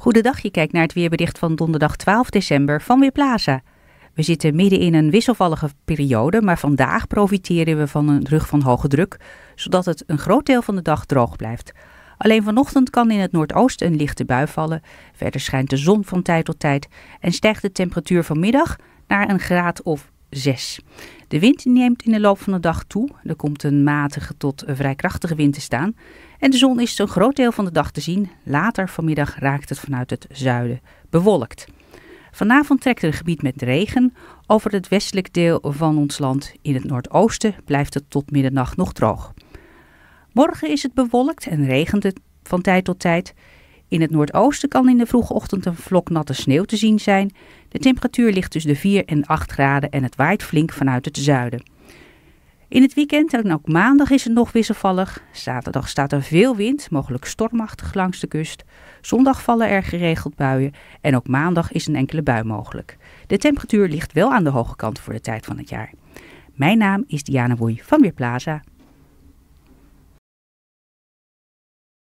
Goedendag, je kijkt naar het weerbericht van donderdag 12 december van Weerplaza. We zitten midden in een wisselvallige periode, maar vandaag profiteren we van een rug van hoge druk, zodat het een groot deel van de dag droog blijft. Alleen vanochtend kan in het noordoosten een lichte bui vallen. Verder schijnt de zon van tijd tot tijd en stijgt de temperatuur vanmiddag naar een graad of 6. De wind neemt in de loop van de dag toe. Er komt een matige tot vrij krachtige wind te staan. En de zon is een groot deel van de dag te zien. Later vanmiddag raakt het vanuit het zuiden bewolkt. Vanavond trekt er een gebied met regen. Over het westelijk deel van ons land in het noordoosten blijft het tot middernacht nog droog. Morgen is het bewolkt en regent het van tijd tot tijd. In het noordoosten kan in de vroege ochtend een vlok natte sneeuw te zien zijn. De temperatuur ligt tussen de 4 en 8 graden en het waait flink vanuit het zuiden. In het weekend en ook maandag is het nog wisselvallig. Zaterdag staat er veel wind, mogelijk stormachtig langs de kust. Zondag vallen er geregeld buien en ook maandag is een enkele bui mogelijk. De temperatuur ligt wel aan de hoge kant voor de tijd van het jaar. Mijn naam is Diana Woei van Weerplaza.